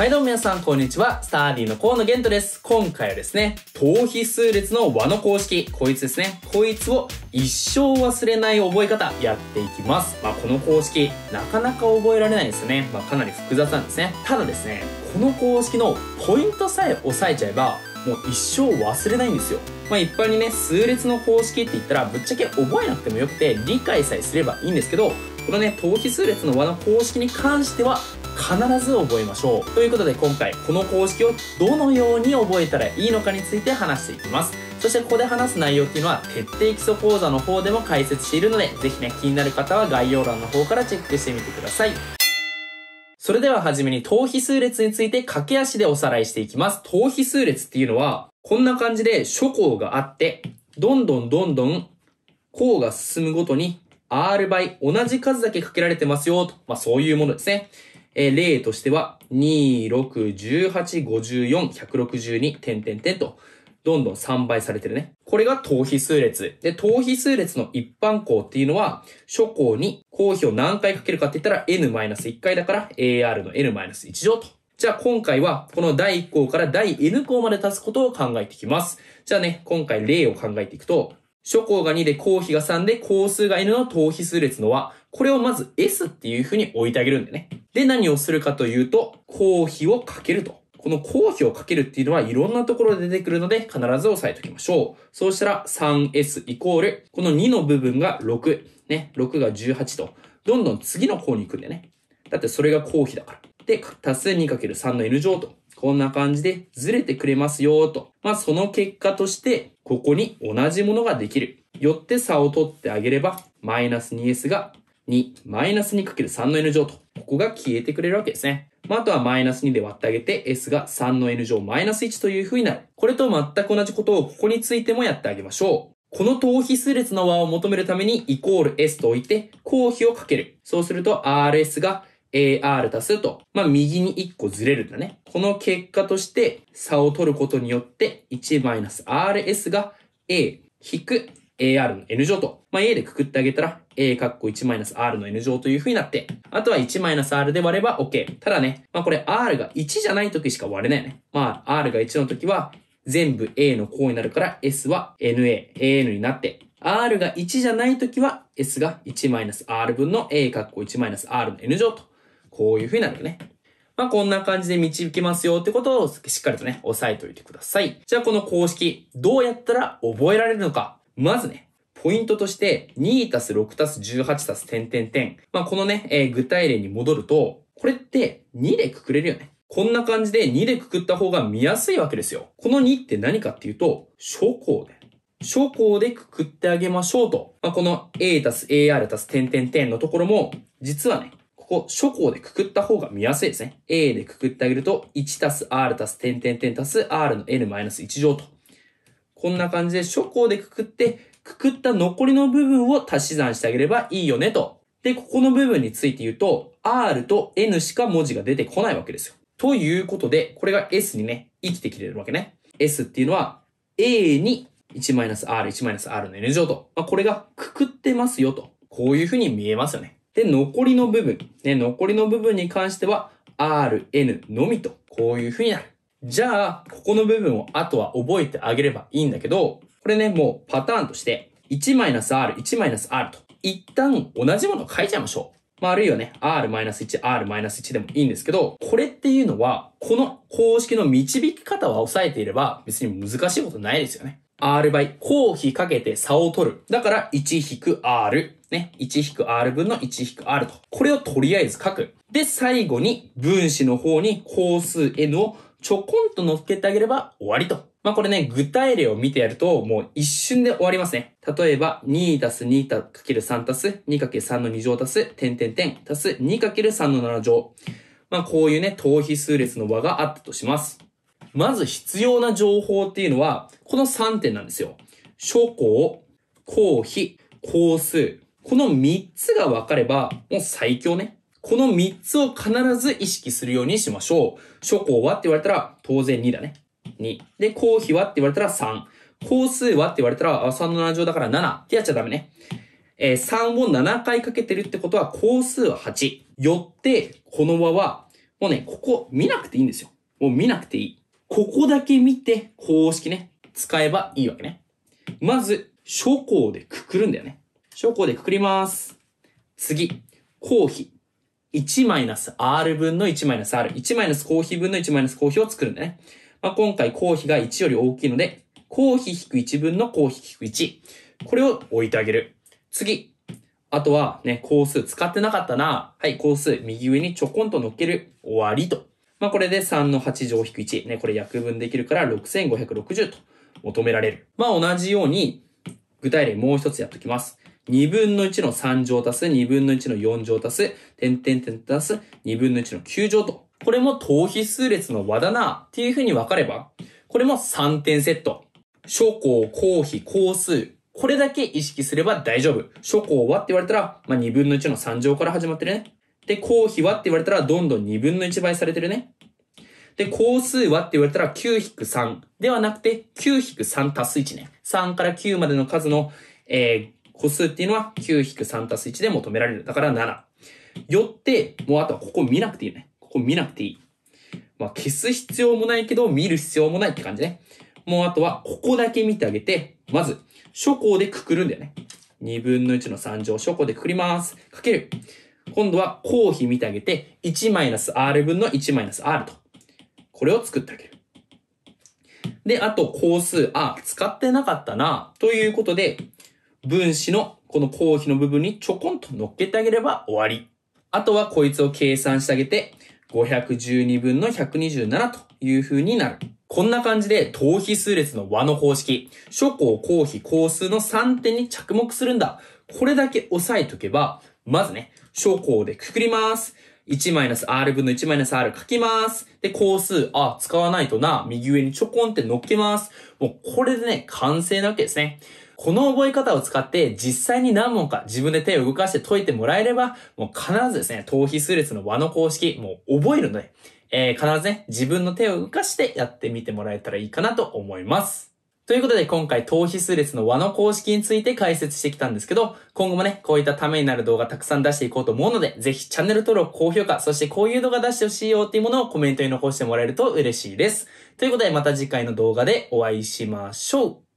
はいどうも皆さん、こんにちは。スターディーの河野玄斗です。今回はですね、頭皮数列の和の公式、こいつですね。こいつを一生忘れない覚え方、やっていきます。まあ、この公式、なかなか覚えられないんですよね。まあ、かなり複雑なんですね。ただですね、この公式のポイントさえ押さえちゃえば、もう一生忘れないんですよ。まあ一般にね、数列の公式って言ったら、ぶっちゃけ覚えなくてもよくて、理解さえすればいいんですけど、このね、頭皮数列の和の公式に関しては、必ず覚えましょうということで今回この公式をどのように覚えたらいいのかについて話していきますそしてここで話す内容っていうのは徹底基礎講座の方でも解説しているので是非ね気になる方は概要欄の方からチェックしてみてくださいそれでははじめに頭皮数列について駆け足でおさらいしていきます頭皮数列っていうのはこんな感じで諸項があってどんどんどんどん項が進むごとに R 倍同じ数だけかけられてますよと、まあ、そういうものですね。えー、例としては、2、6、18、54、162、点点点と、どんどん3倍されてるね。これが等比数列。で、等比数列の一般項っていうのは、初項に公比を何回かけるかって言ったら n-1 回だから AR の n-1 乗と。じゃあ今回はこの第1項から第 n 項まで足すことを考えていきます。じゃあね、今回例を考えていくと、初項が2で公比が3で項数が n の等比数列の和。これをまず S っていう風に置いてあげるんでね。で、何をするかというと、公費をかけると。この公費をかけるっていうのはいろんなところで出てくるので必ず押さえておきましょう。そうしたら 3S イコール、この2の部分が6。ね、6が18と。どんどん次の項に行くんでね。だってそれが公費だから。で、足す 2×3 の N 乗と。こんな感じでずれてくれますよと。まあその結果として、ここに同じものができる。よって差を取ってあげれば、マイナス 2S が2、マイナス2る3の n 乗と、ここが消えてくれるわけですね。まあ、あとはマイナス2で割ってあげて、s が3の n 乗マイナス1という風になる。これと全く同じことをここについてもやってあげましょう。この等比数列の和を求めるために、イコール s と置いて、公比をかける。そうすると、rs が AR 足すと、まあ、右に1個ずれるんだね。この結果として差を取ることによって 1-RS が A-AR の N 乗と、まあ、A でくくってあげたら a 括弧 1-r の n 乗という風になって、あとは 1-r で割れば OK。ただね、まあこれ r が1じゃない時しか割れないよね。まあ r が1の時は全部 a の項になるから s は na、an になって、r が1じゃない時は s が 1-r 分の a 括弧 1-r の n 乗と、こういう風になるよね。まあ、こんな感じで導けますよってことをしっかりとね、押さえておいてください。じゃあこの公式、どうやったら覚えられるのか。まずね、ポイントとして、2たす6たす18たす点点点。まあ、このね、えー、具体例に戻ると、これって2でくくれるよね。こんな感じで2でくくった方が見やすいわけですよ。この2って何かっていうと、初項で。初項でくくってあげましょうと。まあ、この A たす AR たす点点点のところも、実はね、ここ、初項でくくった方が見やすいですね。A でくくってあげると、1たす R たす点点点たす R の N-1 乗と。こんな感じで初項でくくって、くくった残りの部分を足し算してあげればいいよねと。で、ここの部分について言うと、r と n しか文字が出てこないわけですよ。ということで、これが s にね、生きてきてるわけね。s っていうのは、a に 1-r、1-r の n 乗と。まあ、これがくくってますよと。こういうふうに見えますよね。で、残りの部分。ね、残りの部分に関しては、r, n のみと。こういうふうになる。じゃあ、ここの部分をあとは覚えてあげればいいんだけど、これね、もうパターンとして、1-R、1-R と、一旦同じものを書いちゃいましょう。まあ、あるいはね、r-1、r-1 でもいいんですけど、これっていうのは、この公式の導き方は押さえていれば、別に難しいことないですよね。r 倍、公比かけて差を取る。だから、1-r。ね。1-r 分の 1-r と。これをとりあえず書く。で、最後に、分子の方に公数 n をちょこんと乗っけてあげれば終わりとまあこれね、具体例を見てやると、もう一瞬で終わりますね。例えば、2たす2たかける3たす2かける3の2乗たす、点点点たす2かける3の7乗。まあこういうね、等比数列の和があったとします。まず必要な情報っていうのは、この3点なんですよ。諸項、公比、公数。この3つが分かれば、もう最強ね。この3つを必ず意識するようにしましょう。諸項はって言われたら、当然2だね。2。で、公費はって言われたら3。公数はって言われたら、あ、3の7乗だから7ってやっちゃダメね。えー、3を7回かけてるってことは、公数は8。よって、この和は、もうね、ここ見なくていいんですよ。もう見なくていい。ここだけ見て、公式ね、使えばいいわけね。まず、初項でくくるんだよね。初項でくくります。次、公費。1-R 分の 1-R。1- 公費分の 1- 公費を作るんだね。まあ、今回公費が1より大きいので、公費引く1分の公費引く1。これを置いてあげる。次。あとはね、工数使ってなかったな。はい、工数右上にちょこんと乗っける。終わりと。まあ、これで3の8乗引く1。ね、これ約分できるから6560と求められる。まあ、同じように、具体例もう一つやっておきます。2分の1の3乗足す、2分の1の4乗足す、点点点足す、2分の1の9乗とこれも等比数列の和だなっていう風に分かれば、これも3点セット。諸項、公比、公数。これだけ意識すれば大丈夫。諸項はって言われたら、まあ、2分の1の3乗から始まってるね。で、公比はって言われたら、どんどん2分の1倍されてるね。で、公数はって言われたら、9-3ではなくて、9-3足す1ね。3から9までの数の、えー、個数っていうのは、9-3足す1で求められる。だから7。よって、もうあとはここ見なくていいね。ここ見なくていい。まあ、消す必要もないけど、見る必要もないって感じね。もうあとは、ここだけ見てあげて、まず、初項でくくるんだよね。2分の1の3乗、初項でくくります。かける。今度は、公費見てあげて、1-r 分の 1-r と。これを作ってあげる。で、あと、項数、あ、使ってなかったな、ということで、分子のこの公費の部分にちょこんと乗っけてあげれば終わり。あとはこいつを計算してあげて、512分の127という風になる。こんな感じで、等比数列の和の方式、諸項公比公数の3点に着目するんだ。これだけ押さえとけば、まずね、諸項でくくります。1-r 分の 1-r 書きます。で、公数、あ、使わないとな、右上にちょこんって乗っけます。もうこれでね、完成なわけですね。この覚え方を使って実際に何問か自分で手を動かして解いてもらえれば、もう必ずですね、等比数列の和の公式、もう覚えるので、えー、必ずね、自分の手を動かしてやってみてもらえたらいいかなと思います。ということで今回等比数列の和の公式について解説してきたんですけど、今後もね、こういったためになる動画たくさん出していこうと思うので、ぜひチャンネル登録、高評価、そしてこういう動画出してほしいよっていうものをコメントに残してもらえると嬉しいです。ということでまた次回の動画でお会いしましょう。